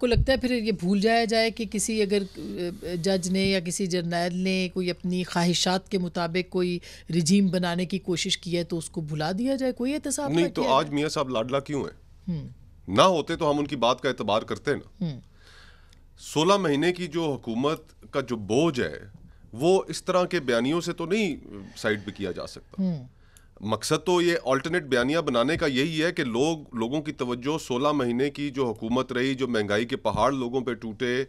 आपको लगता है फिर ये भूल जाया जाए कि किसी अगर जज ने या किसी जर्नैल ने कोई अपनी ख्वाहिशात के मुताबिक कोई रिजीम बनाने की कोशिश की है तो उसको भुला दिया जाए कोई एहतसाब नहीं तो आज मियाँ साहब लाडला क्यों है हम्म। ना होते तो हम उनकी बात का एतबार करते ना हम्म। सोलह महीने की जो हुकूमत का जो बोझ है वो इस तरह के बयानियों से तो नहीं साइड भी किया जा सकता हम्म। मकसद तो ये अल्टरनेट बयानिया बनाने का यही है कि लोग लोगों की तवज्जो 16 महीने की जो हुकूमत रही जो महंगाई के पहाड़ लोगों पे टूटे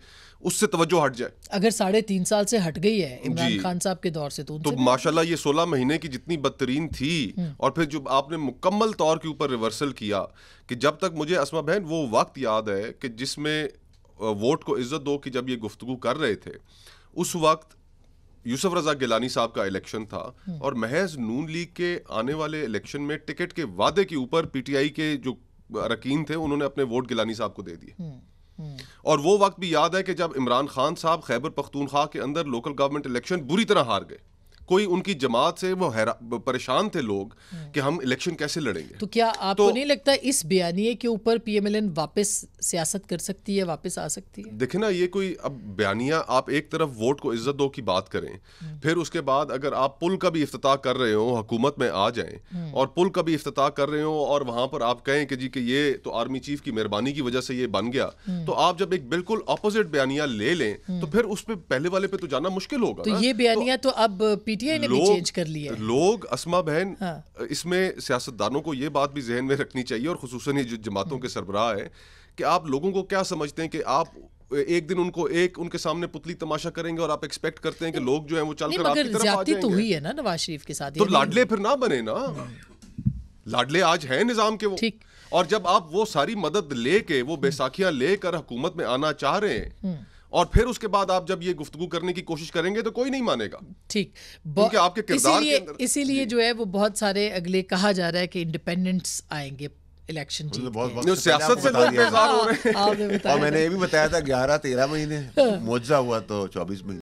उससे तवज्जो हट जाए अगर साढ़े तीन साल से हट गई है इमरान खान साहब के दौर से तो, तो माशाल्लाह ये 16 महीने की जितनी बदतरीन थी हम्म। और फिर जो आपने मुकम्मल तौर के ऊपर रिवर्सल किया कि जब तक मुझे असमा बहन वो वक्त याद है कि जिसमें वोट को इज्जत दो कि जब ये गुफ्तु कर रहे थे उस वक्त यूसुफ रजा गिलानी साहब का इलेक्शन था हम्म। और महज नून लीग के आने वाले इलेक्शन में टिकट के वादे के ऊपर पीटीआई के जो रकीन थे उन्होंने अपने वोट गिलानी साहब को दे दिए हम्म, हम्म। और वो वक्त भी याद है कि जब इमरान खान साहब खैबर पख्तूनख्वा के अंदर लोकल गवर्नमेंट इलेक्शन बुरी तरह हार गए कोई उनकी जमात से वो परेशान थे लोग हम्म। कि हम इलेक्शन कैसे लड़ेंगे तो क्या आपको तो, नहीं लगता इस बयानिए के ऊपर पीएमएलएन वापस सियासत कर सकती है वापस आ सकती है देखे ना ये कोई अब बयानिया आप एक तरफ वोट को इज्जत दो की बात करें हम्म। फिर उसके बाद अगर आप पुल का भी अफ्ताह कर रहे हो हुकूमत में आ जाए हम्म। और पुल का भी अफ्ताह कर रहे हो और वहां पर आप कहें कि जी कि ये तो आर्मी चीफ की मेहरबानी की वजह से ये बन गया तो आप जब एक बिल्कुल अपोजिट बयानिया ले लें तो फिर उस पर पहले वाले पे तो जाना मुश्किल होगा तो ये बयानिया तो अब पी पीटीआई ने भी चेंज कर लिया लोग असमा बहन हाँ। इसमें सियासतदानों को ये बात भी जहन में रखनी चाहिए और खसूस ये जो जमातों के सरबराह है कि आप लोगों को क्या समझते हैं कि आप एक दिन उनको एक उनके सामने पुतली तमाशा करेंगे और आप एक्सपेक्ट करते हैं कि लोग जो है वो चलकर आपकी तो हुई है ना नवाज शरीफ के साथ तो लाडले फिर ना बने ना हम्म। लाडले आज है निजाम के वो और जब आप वो सारी मदद लेके वो बैसाखियां लेकर हुकूमत में आना चाह रहे हैं हम्म। और फिर उसके बाद आप जब ये गुफ्तगु करने की कोशिश करेंगे तो कोई नहीं मानेगा ठीक क्योंकि आपके किरदार इसीलिए जो है वो बहुत सारे अगले कहा जा रहा है कि इंडिपेंडेंट्स आएंगे इलेक्शन तो सियासत से लोग बेजार हो रहे हैं हाँ, हाँ, हाँ, और मैंने ये भी बताया था ग्यारह तेरह महीने मोजा हुआ तो चौबीस महीने